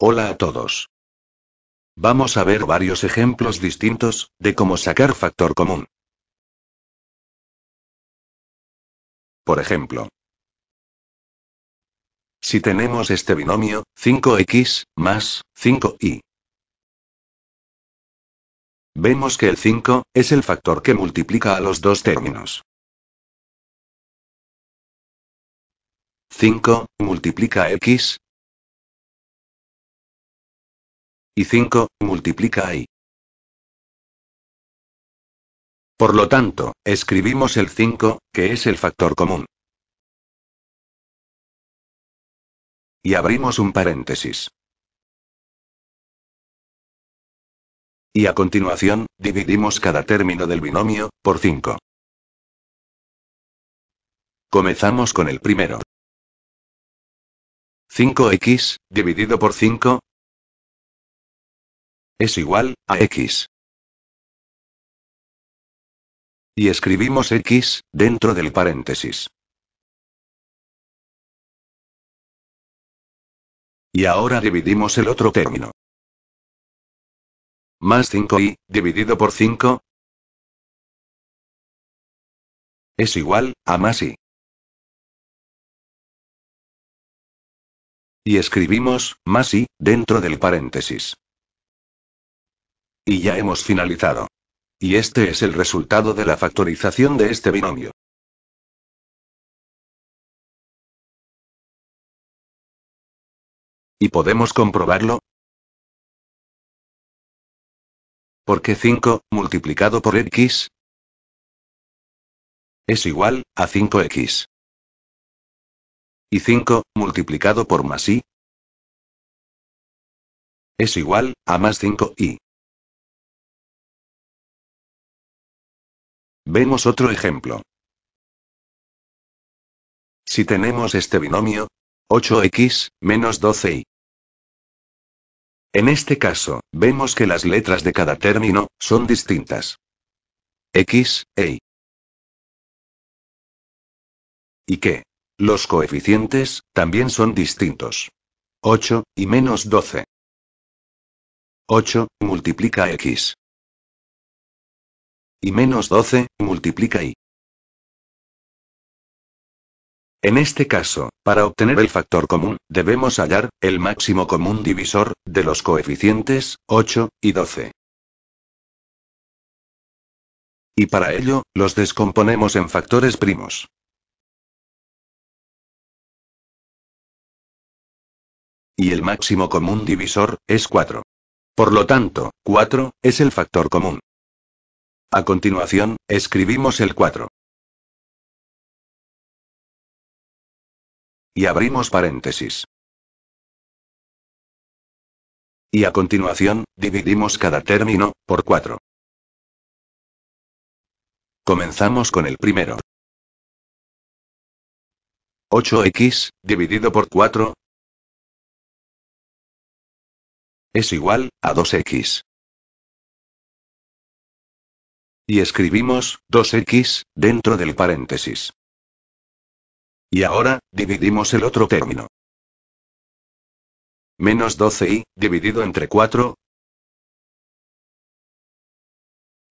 Hola a todos. Vamos a ver varios ejemplos distintos, de cómo sacar factor común. Por ejemplo, si tenemos este binomio, 5x, más 5y. Vemos que el 5, es el factor que multiplica a los dos términos. 5, multiplica x, Y 5, multiplica y. Por lo tanto, escribimos el 5, que es el factor común. Y abrimos un paréntesis. Y a continuación, dividimos cada término del binomio, por 5. Comenzamos con el primero. 5x, dividido por 5, es igual a X. Y escribimos X dentro del paréntesis. Y ahora dividimos el otro término. Más 5y, dividido por 5. Es igual a más y. y escribimos, más y, dentro del paréntesis. Y ya hemos finalizado. Y este es el resultado de la factorización de este binomio. ¿Y podemos comprobarlo? Porque 5, multiplicado por x? Es igual, a 5x. ¿Y 5, multiplicado por más y? Es igual, a más 5y. Vemos otro ejemplo. Si tenemos este binomio, 8x menos 12y. En este caso, vemos que las letras de cada término son distintas. x, e y que los coeficientes también son distintos. 8 y menos 12. 8 multiplica x y menos 12, multiplica y. En este caso, para obtener el factor común, debemos hallar el máximo común divisor de los coeficientes 8 y 12. Y para ello, los descomponemos en factores primos. Y el máximo común divisor es 4. Por lo tanto, 4 es el factor común. A continuación, escribimos el 4. Y abrimos paréntesis. Y a continuación, dividimos cada término, por 4. Comenzamos con el primero. 8x, dividido por 4, es igual, a 2x. Y escribimos, 2x, dentro del paréntesis. Y ahora, dividimos el otro término. Menos 12 i dividido entre 4,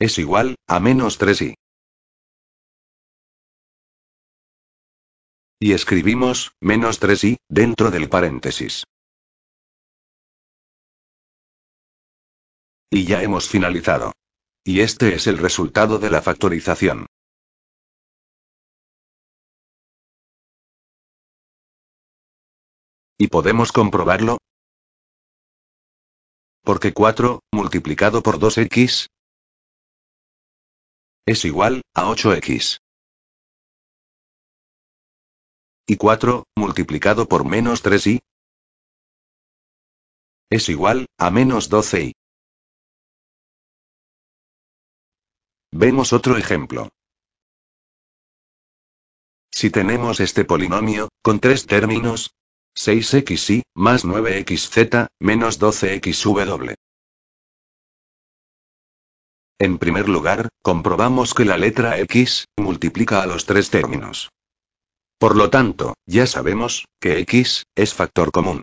es igual, a menos 3 i Y escribimos, menos 3 i dentro del paréntesis. Y ya hemos finalizado. Y este es el resultado de la factorización. ¿Y podemos comprobarlo? Porque 4, multiplicado por 2x, es igual a 8x. Y 4, multiplicado por menos 3y, es igual a menos 12y. Vemos otro ejemplo. Si tenemos este polinomio, con tres términos, 6xy, más 9xz, menos 12xw. En primer lugar, comprobamos que la letra x multiplica a los tres términos. Por lo tanto, ya sabemos que x es factor común.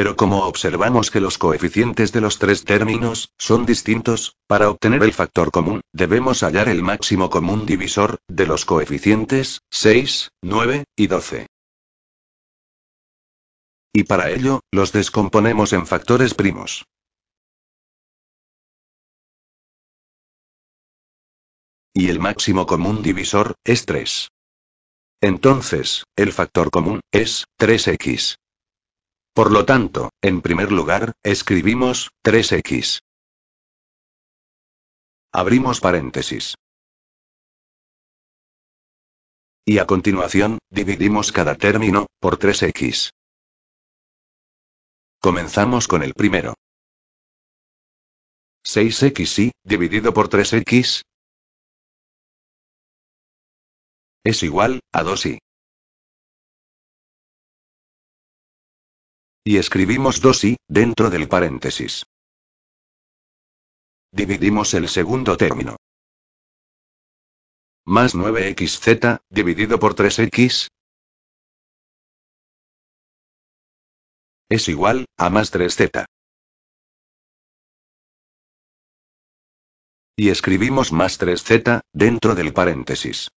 Pero como observamos que los coeficientes de los tres términos son distintos, para obtener el factor común, debemos hallar el máximo común divisor de los coeficientes 6, 9 y 12. Y para ello, los descomponemos en factores primos. Y el máximo común divisor es 3. Entonces, el factor común es 3x. Por lo tanto, en primer lugar, escribimos 3x. Abrimos paréntesis. Y a continuación, dividimos cada término por 3x. Comenzamos con el primero. 6xy, dividido por 3x, es igual a 2y. Y escribimos 2 i, dentro del paréntesis. Dividimos el segundo término. Más 9xz, dividido por 3x. Es igual, a más 3z. y escribimos más 3z, dentro del paréntesis.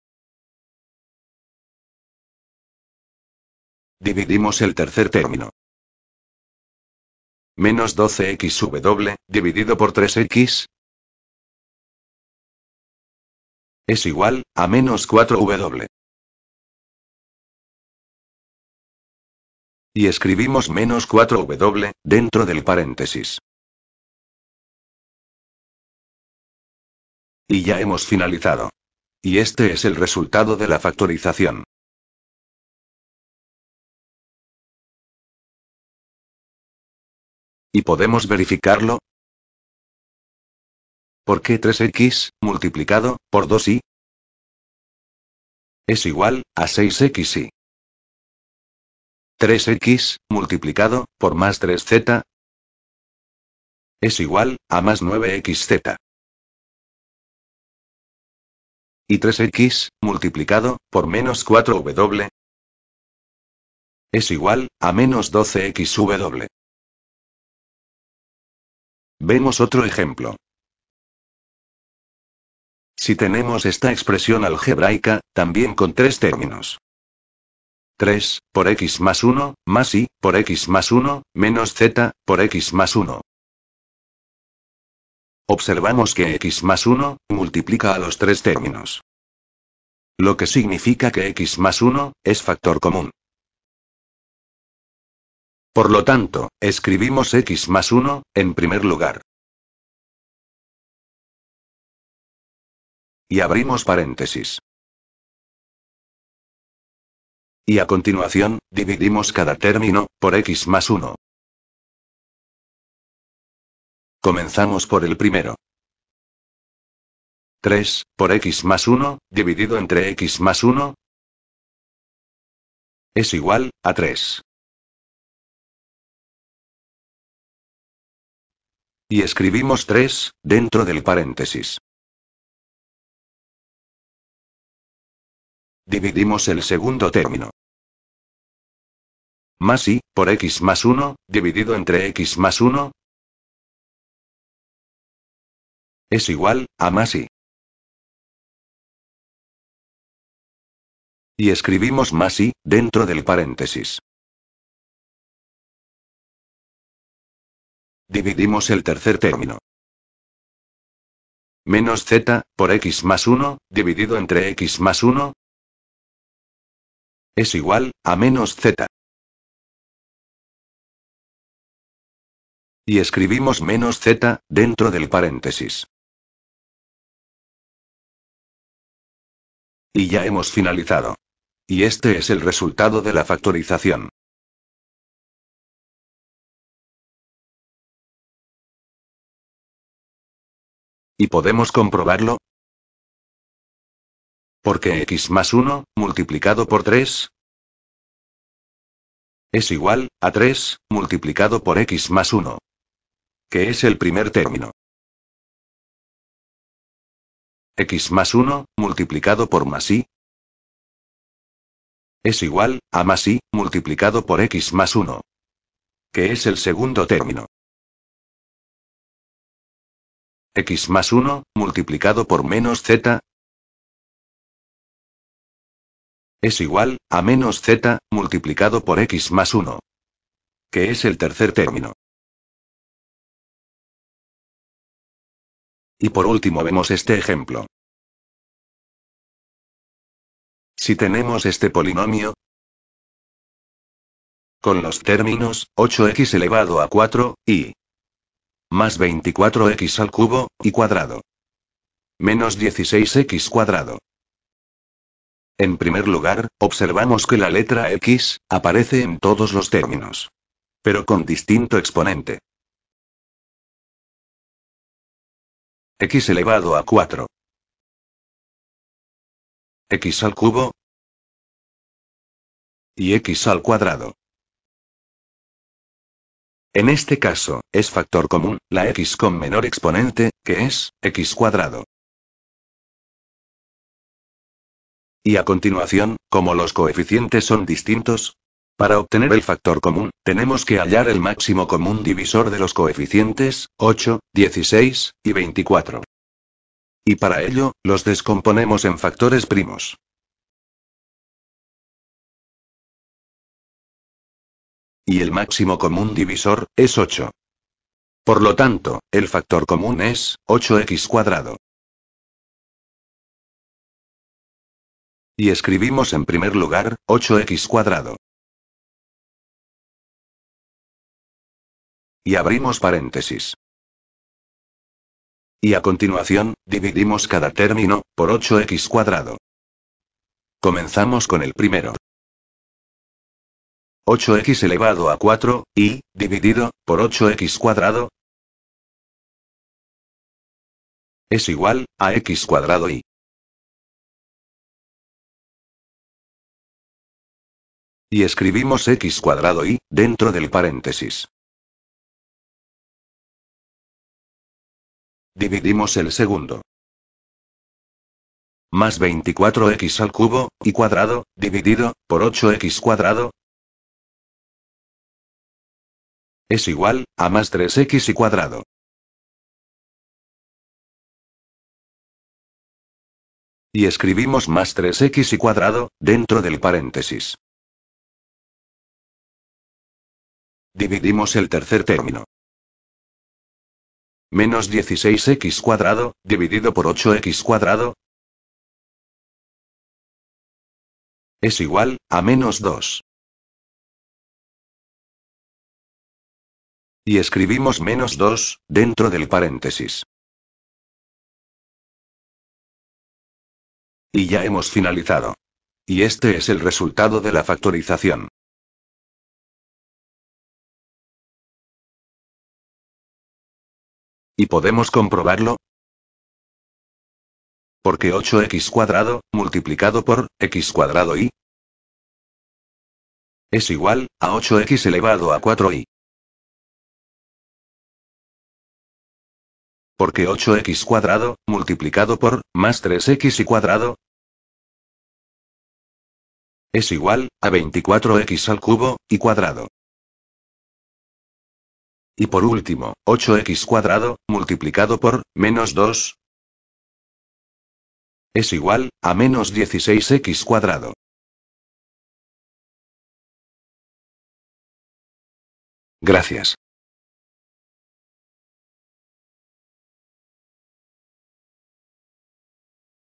Dividimos el tercer término menos 12xw, dividido por 3x. Es igual, a menos 4w. Y escribimos menos 4w, dentro del paréntesis. Y ya hemos finalizado. Y este es el resultado de la factorización. ¿Y podemos verificarlo? porque 3x multiplicado por 2y? Es igual a 6xy. 3x multiplicado por más 3z es igual a más 9xz. Y 3x multiplicado por menos 4w es igual a menos 12xw. Vemos otro ejemplo. Si tenemos esta expresión algebraica, también con tres términos. 3, por x más 1, más y, por x más 1, menos z, por x más 1. Observamos que x más 1, multiplica a los tres términos. Lo que significa que x más 1, es factor común. Por lo tanto, escribimos x más 1, en primer lugar. Y abrimos paréntesis. Y a continuación, dividimos cada término, por x más 1. Comenzamos por el primero. 3, por x más 1, dividido entre x más 1, es igual, a 3. Y escribimos 3, dentro del paréntesis. Dividimos el segundo término. Más y, por x más 1, dividido entre x más 1, es igual a más y. Y escribimos más y, dentro del paréntesis. Dividimos el tercer término. Menos z, por x más 1, dividido entre x más 1, es igual a menos z. Y escribimos menos z dentro del paréntesis. Y ya hemos finalizado. Y este es el resultado de la factorización. ¿Y podemos comprobarlo? Porque x más 1, multiplicado por 3, es igual a 3, multiplicado por x más 1, que es el primer término. x más 1, multiplicado por más y, es igual a más y, multiplicado por x más 1, que es el segundo término. X más 1, multiplicado por menos Z, es igual, a menos z, multiplicado por x más 1. Que es el tercer término. Y por último vemos este ejemplo. Si tenemos este polinomio, con los términos 8x elevado a 4, y más 24x al cubo, y cuadrado. Menos 16x cuadrado. En primer lugar, observamos que la letra x aparece en todos los términos. Pero con distinto exponente. x elevado a 4. x al cubo. Y x al cuadrado. En este caso, es factor común, la x con menor exponente, que es, x cuadrado. Y a continuación, como los coeficientes son distintos, para obtener el factor común, tenemos que hallar el máximo común divisor de los coeficientes, 8, 16, y 24. Y para ello, los descomponemos en factores primos. Y el máximo común divisor, es 8. Por lo tanto, el factor común es 8x cuadrado. Y escribimos en primer lugar, 8x cuadrado. Y abrimos paréntesis. Y a continuación, dividimos cada término, por 8x cuadrado. Comenzamos con el primero. 8x elevado a 4, y, dividido, por 8x cuadrado. Es igual, a x cuadrado y. Y escribimos x cuadrado y, dentro del paréntesis. Dividimos el segundo más 24x al cubo, y cuadrado, dividido, por 8x cuadrado. Es igual, a más 3x y cuadrado. Y escribimos más 3x y cuadrado, dentro del paréntesis. Dividimos el tercer término. Menos 16x cuadrado, dividido por 8x cuadrado. Es igual, a menos 2. Y escribimos menos 2, dentro del paréntesis. Y ya hemos finalizado. Y este es el resultado de la factorización. ¿Y podemos comprobarlo? Porque 8x cuadrado, multiplicado por x cuadrado y es igual a 8x elevado a 4y. Porque 8x cuadrado, multiplicado por, más 3x y cuadrado, es igual, a 24x al cubo, y cuadrado. Y por último, 8x cuadrado, multiplicado por, menos 2, es igual, a menos 16x cuadrado. Gracias.